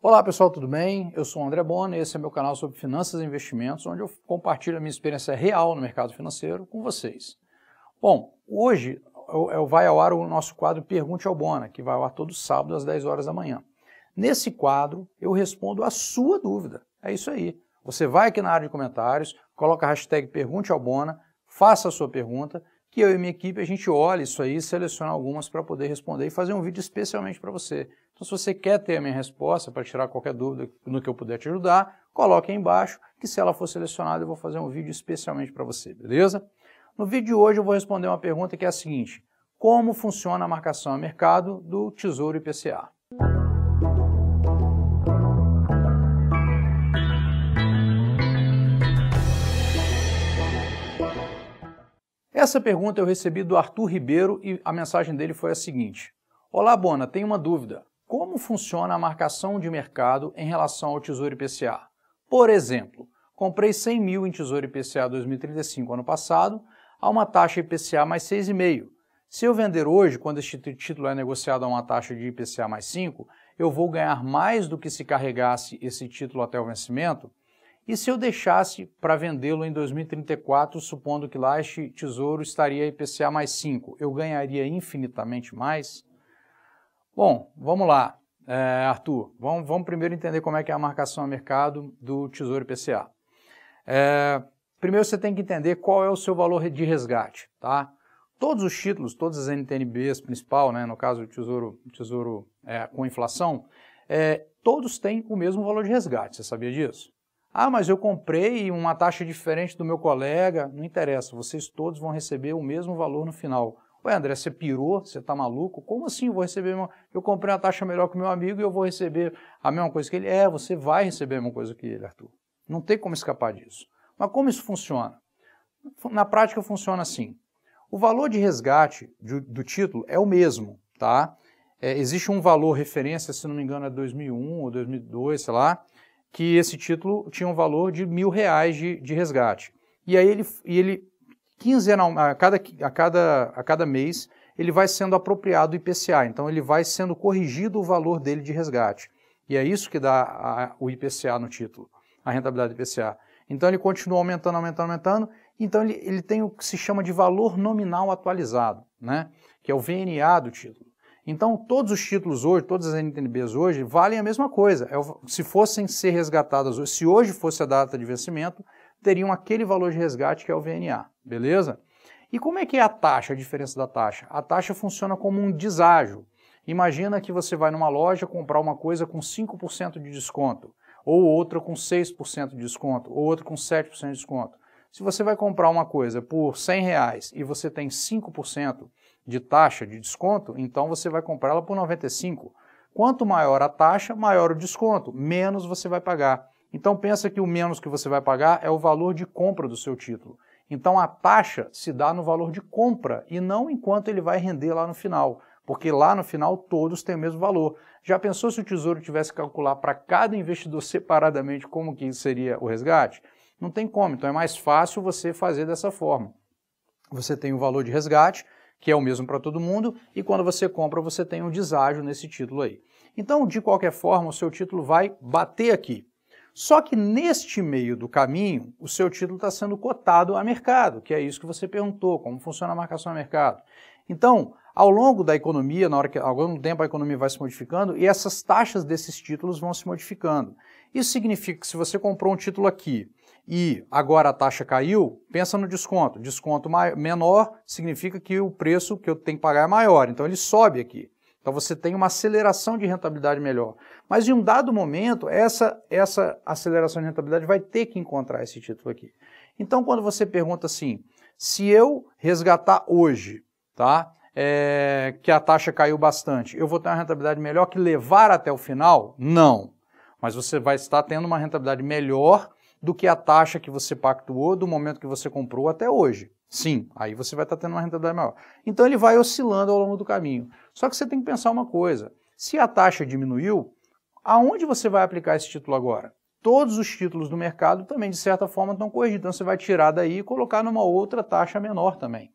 Olá pessoal, tudo bem? Eu sou o André Bona e esse é meu canal sobre finanças e investimentos, onde eu compartilho a minha experiência real no mercado financeiro com vocês. Bom, hoje vai ao ar o nosso quadro Pergunte ao Bona, que vai ao ar todo sábado às 10 horas da manhã. Nesse quadro eu respondo a sua dúvida. É isso aí. Você vai aqui na área de comentários, coloca a hashtag Pergunte ao Bona, faça a sua pergunta que eu e minha equipe a gente olha isso aí, seleciona algumas para poder responder e fazer um vídeo especialmente para você. Então, se você quer ter a minha resposta para tirar qualquer dúvida no que eu puder te ajudar, coloque aí embaixo que se ela for selecionada eu vou fazer um vídeo especialmente para você, beleza? No vídeo de hoje eu vou responder uma pergunta que é a seguinte: como funciona a marcação a mercado do Tesouro IPCA? Essa pergunta eu recebi do Arthur Ribeiro e a mensagem dele foi a seguinte: Olá, Bona, tenho uma dúvida. Como funciona a marcação de mercado em relação ao Tesouro IPCA? Por exemplo, comprei 100 mil em Tesouro IPCA 2035 ano passado, a uma taxa IPCA mais 6,5. Se eu vender hoje, quando este título é negociado a uma taxa de IPCA mais 5, eu vou ganhar mais do que se carregasse esse título até o vencimento? E se eu deixasse para vendê-lo em 2034, supondo que lá este tesouro estaria IPCA mais 5, eu ganharia infinitamente mais? Bom, vamos lá, é, Arthur. Vamos, vamos, primeiro entender como é que é a marcação a mercado do tesouro IPCA. É, eh, primeiro você tem que entender qual é o seu valor de resgate, tá? Todos os títulos, todas as NTNBs principal, né, no caso o tesouro, tesouro é, com inflação, todos têm o mesmo valor de resgate, você sabia disso? Ah, mas eu comprei uma taxa diferente do meu colega. Não interessa, vocês todos vão receber o mesmo valor no final. Ué, André, você pirou? Você tá maluco? Como assim eu vou receber? Uma... Eu comprei uma taxa melhor que o meu amigo e eu vou receber a mesma coisa que ele? É, você vai receber a mesma coisa que ele, Arthur. Não tem como escapar disso. Mas como isso funciona? Na prática funciona assim. O valor de resgate do título é o mesmo, tá? É, existe um valor referência, se não me engano, é 2001 ou 2002, sei lá, que esse título tinha um valor de mil reais de, de resgate. E aí ele, e ele quinzenal, a cada, a, cada, a cada mês, ele vai sendo apropriado o IPCA, então ele vai sendo corrigido o valor dele de resgate. E é isso que dá a, o IPCA no título, a rentabilidade do IPCA. Então ele continua aumentando, aumentando, aumentando, então ele, ele tem o que se chama de valor nominal atualizado, né? que é o VNA do título. Então, todos os títulos hoje, todas as NTNBs hoje, valem a mesma coisa. É se fossem ser resgatadas, se hoje fosse a data de vencimento, teriam aquele valor de resgate que é o VNA, beleza? E como é que é a taxa, a diferença da taxa? A taxa funciona como um deságio. Imagina que você vai numa loja comprar uma coisa com 5% de desconto, ou outra com 6% de desconto, ou outra com 7% de desconto. Se você vai comprar uma coisa por 100 reais e você tem 5%, de taxa de desconto, então você vai comprar ela por 95. Quanto maior a taxa, maior o desconto, menos você vai pagar. Então pensa que o menos que você vai pagar é o valor de compra do seu título. Então a taxa se dá no valor de compra e não enquanto ele vai render lá no final, porque lá no final todos têm o mesmo valor. Já pensou se o tesouro tivesse que calcular para cada investidor separadamente como que seria o resgate? Não tem como, então é mais fácil você fazer dessa forma. Você tem o valor de resgate, que é o mesmo para todo mundo, e quando você compra, você tem um deságio nesse título aí. Então, de qualquer forma, o seu título vai bater aqui. Só que neste meio do caminho, o seu título está sendo cotado a mercado, que é isso que você perguntou, como funciona a marcação a mercado. Então, ao longo da economia, na hora que algum tempo a economia vai se modificando e essas taxas desses títulos vão se modificando. Isso significa que se você comprou um título aqui e agora a taxa caiu, pensa no desconto. Desconto maior, menor significa que o preço que eu tenho que pagar é maior, então ele sobe aqui. Então você tem uma aceleração de rentabilidade melhor. Mas em um dado momento, essa, essa aceleração de rentabilidade vai ter que encontrar esse título aqui. Então quando você pergunta assim, se eu resgatar hoje, tá? é, que a taxa caiu bastante, eu vou ter uma rentabilidade melhor que levar até o final? Não. Mas você vai estar tendo uma rentabilidade melhor do que a taxa que você pactuou do momento que você comprou até hoje. Sim, aí você vai estar tendo uma rentabilidade maior. Então ele vai oscilando ao longo do caminho. Só que você tem que pensar uma coisa: se a taxa diminuiu, aonde você vai aplicar esse título agora? Todos os títulos do mercado também, de certa forma, estão corrigidos. Então você vai tirar daí e colocar numa outra taxa menor também.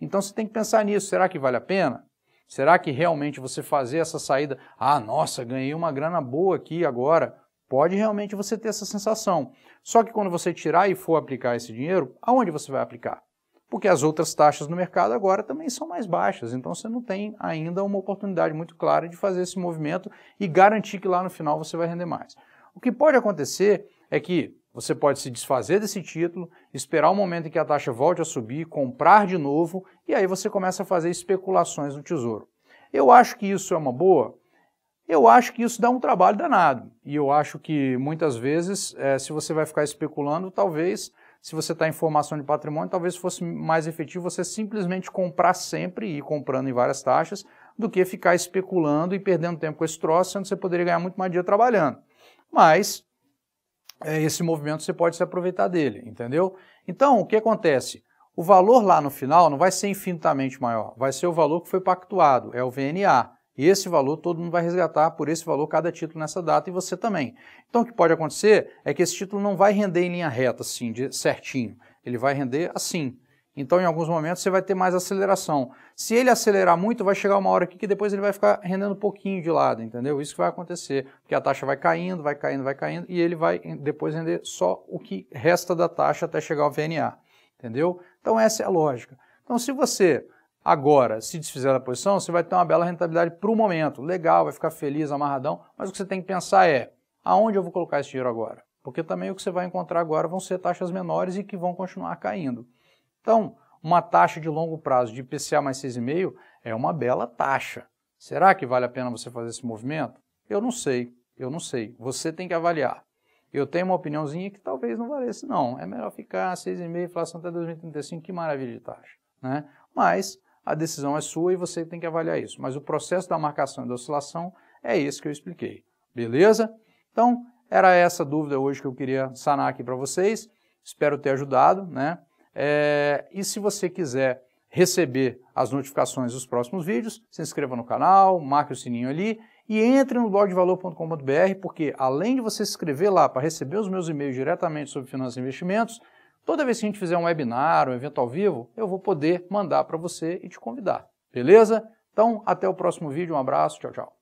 Então você tem que pensar nisso. Será que vale a pena? Será que realmente você fazer essa saída? Ah, nossa, ganhei uma grana boa aqui agora. Pode realmente você ter essa sensação. Só que quando você tirar e for aplicar esse dinheiro, aonde você vai aplicar? Porque as outras taxas no mercado agora também são mais baixas, então você não tem ainda uma oportunidade muito clara de fazer esse movimento e garantir que lá no final você vai render mais. O que pode acontecer é que você pode se desfazer desse título, esperar o momento em que a taxa volte a subir, comprar de novo e aí você começa a fazer especulações no tesouro. Eu acho que isso é uma boa. Eu acho que isso dá um trabalho danado. E eu acho que muitas vezes, é, se você vai ficar especulando, talvez, se você está em formação de patrimônio, talvez fosse mais efetivo você simplesmente comprar sempre e ir comprando em várias taxas, do que ficar especulando e perdendo tempo com esse troço, sendo que você poderia ganhar muito mais dinheiro trabalhando. Mas é, esse movimento você pode se aproveitar dele, entendeu? Então, o que acontece? O valor lá no final não vai ser infinitamente maior, vai ser o valor que foi pactuado, é o VNA. E esse valor todo mundo vai resgatar por esse valor cada título nessa data e você também. Então, o que pode acontecer é que esse título não vai render em linha reta, assim, de certinho. Ele vai render assim. Então, em alguns momentos, você vai ter mais aceleração. Se ele acelerar muito, vai chegar uma hora aqui que depois ele vai ficar rendendo um pouquinho de lado, entendeu? Isso que vai acontecer, porque a taxa vai caindo, vai caindo, vai caindo, e ele vai depois render só o que resta da taxa até chegar ao VNA, entendeu? Então, essa é a lógica. Então, se você agora se desfizer da posição, você vai ter uma bela rentabilidade para o momento. Legal, vai ficar feliz, amarradão, mas o que você tem que pensar é, aonde eu vou colocar esse dinheiro agora? Porque também o que você vai encontrar agora vão ser taxas menores e que vão continuar caindo. Então, uma taxa de longo prazo de IPCA mais 6,5 é uma bela taxa. Será que vale a pena você fazer esse movimento? Eu não sei, eu não sei. Você tem que avaliar. Eu tenho uma opiniãozinha que talvez não valesse, não. É melhor ficar 6,5, inflação até 2035, que maravilha de taxa. Né? Mas a decisão é sua e você tem que avaliar isso. Mas o processo da marcação e da oscilação é esse que eu expliquei. Beleza? Então, era essa dúvida hoje que eu queria sanar aqui para vocês. Espero ter ajudado, né? É, e se você quiser receber as notificações dos próximos vídeos, se inscreva no canal, marque o sininho ali e entre no blogdevalor.com.br, porque além de você se inscrever lá para receber os meus e-mails diretamente sobre finanças e investimentos, toda vez que a gente fizer um webinar, um evento ao vivo, eu vou poder mandar para você e te convidar. Beleza? Então, até o próximo vídeo, um abraço, tchau, tchau.